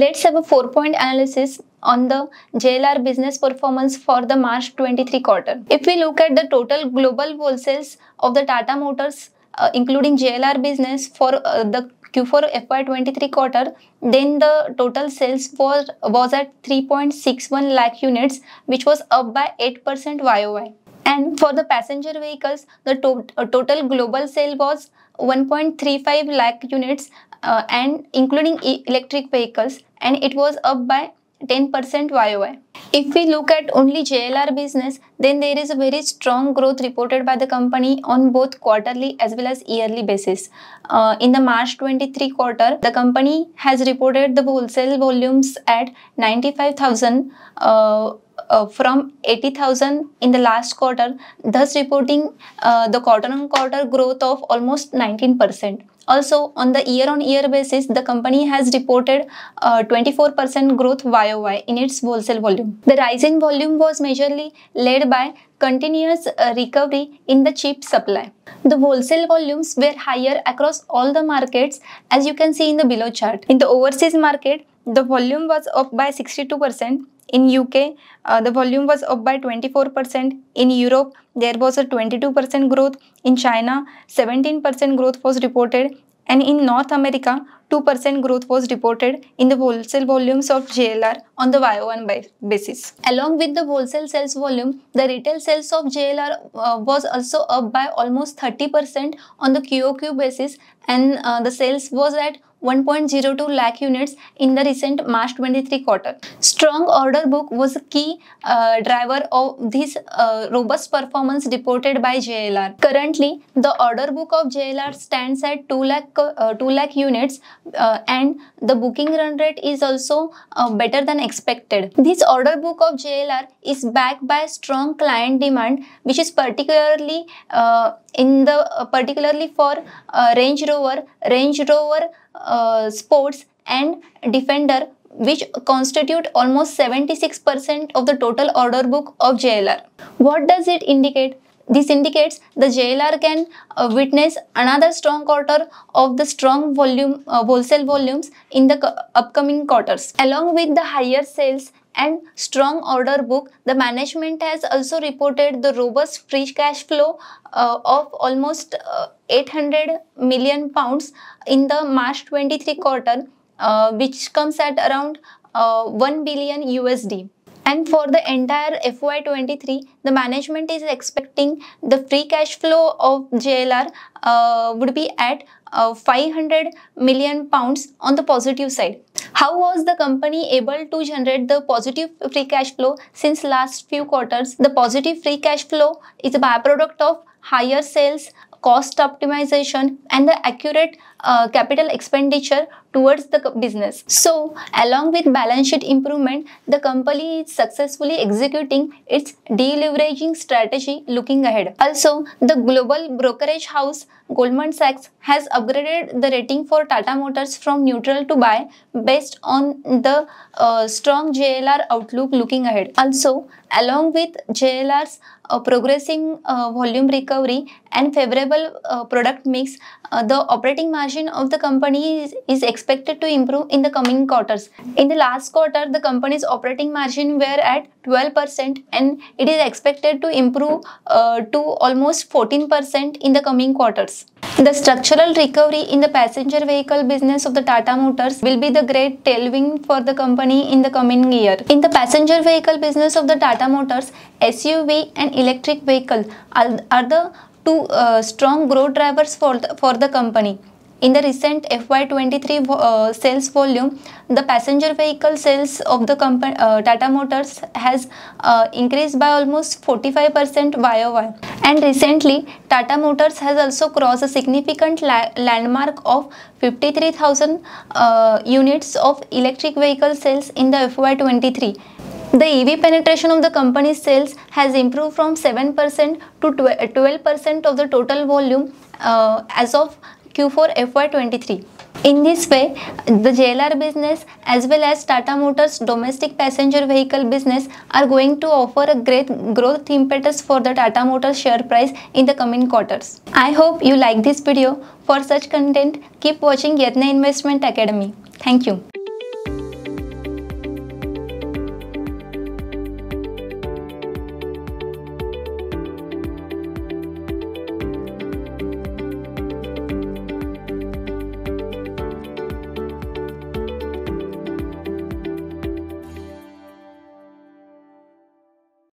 Let's have a four-point analysis on the JLR business performance for the March 23 quarter. If we look at the total global wholesales of the Tata Motors, uh, including JLR business for uh, the Q4 FY23 quarter, then the total sales was, was at 3.61 lakh units, which was up by 8% YOY. And for the passenger vehicles, the to uh, total global sale was 1.35 lakh units, uh, and including e electric vehicles and it was up by 10% YOY. If we look at only JLR business, then there is a very strong growth reported by the company on both quarterly as well as yearly basis. Uh, in the March 23 quarter, the company has reported the wholesale volumes at 95,000 uh, uh, from 80,000 in the last quarter, thus reporting uh, the quarter-on-quarter -quarter growth of almost 19%. Also, on the year-on-year -year basis, the company has reported 24% uh, growth YOY in its wholesale volume. The rise in volume was majorly led by continuous uh, recovery in the chip supply. The wholesale volumes were higher across all the markets as you can see in the below chart. In the overseas market, the volume was up by 62%, in UK, uh, the volume was up by 24%. In Europe, there was a 22% growth. In China, 17% growth was reported. And in North America, 2% growth was reported in the wholesale volumes of JLR on the YO1 basis. Along with the wholesale sales volume, the retail sales of JLR uh, was also up by almost 30% on the QOQ basis and uh, the sales was at 1.02 lakh units in the recent March 23 quarter. Strong order book was a key uh, driver of this uh, robust performance reported by JLR. Currently, the order book of JLR stands at 2 lakh, uh, 2 lakh units uh, and the booking run rate is also uh, better than expected. This order book of JLR is backed by strong client demand which is particularly uh, in the uh, particularly for uh, range rover range rover uh, sports and defender which constitute almost 76% of the total order book of JLR. What does it indicate? This indicates the JLR can uh, witness another strong quarter of the strong volume uh, wholesale volumes in the upcoming quarters. Along with the higher sales, and strong order book, the management has also reported the robust free cash flow uh, of almost uh, 800 million pounds in the March 23 quarter, uh, which comes at around uh, 1 billion USD. And for the entire FY23, the management is expecting the free cash flow of JLR uh, would be at uh, 500 million pounds on the positive side. How was the company able to generate the positive free cash flow since last few quarters? The positive free cash flow is a byproduct of higher sales, cost optimization and the accurate uh, capital expenditure towards the business. So, along with balance sheet improvement, the company is successfully executing its deleveraging strategy looking ahead. Also, the global brokerage house Goldman Sachs has upgraded the rating for Tata Motors from neutral to buy based on the uh, strong JLR outlook looking ahead. Also, along with JLR's uh, progressing uh, volume recovery and favorable uh, product mix, uh, the operating margin of the company is, is expected expected to improve in the coming quarters. In the last quarter, the company's operating margin were at 12% and it is expected to improve uh, to almost 14% in the coming quarters. The structural recovery in the passenger vehicle business of the Tata Motors will be the great tailwind for the company in the coming year. In the passenger vehicle business of the Tata Motors, SUV and electric vehicle are, the two uh, strong growth drivers for the, for the company. In the recent FY23 uh, sales volume, the passenger vehicle sales of the company uh, Tata Motors has uh, increased by almost 45% YOY. And recently, Tata Motors has also crossed a significant la landmark of 53,000 uh, units of electric vehicle sales in the FY23. The EV penetration of the company's sales has improved from 7% to 12% of the total volume uh, as of Q4 FY23. In this way, the JLR business as well as Tata Motors domestic passenger vehicle business are going to offer a great growth impetus for the Tata Motors share price in the coming quarters. I hope you like this video. For such content, keep watching Yatna Investment Academy. Thank you.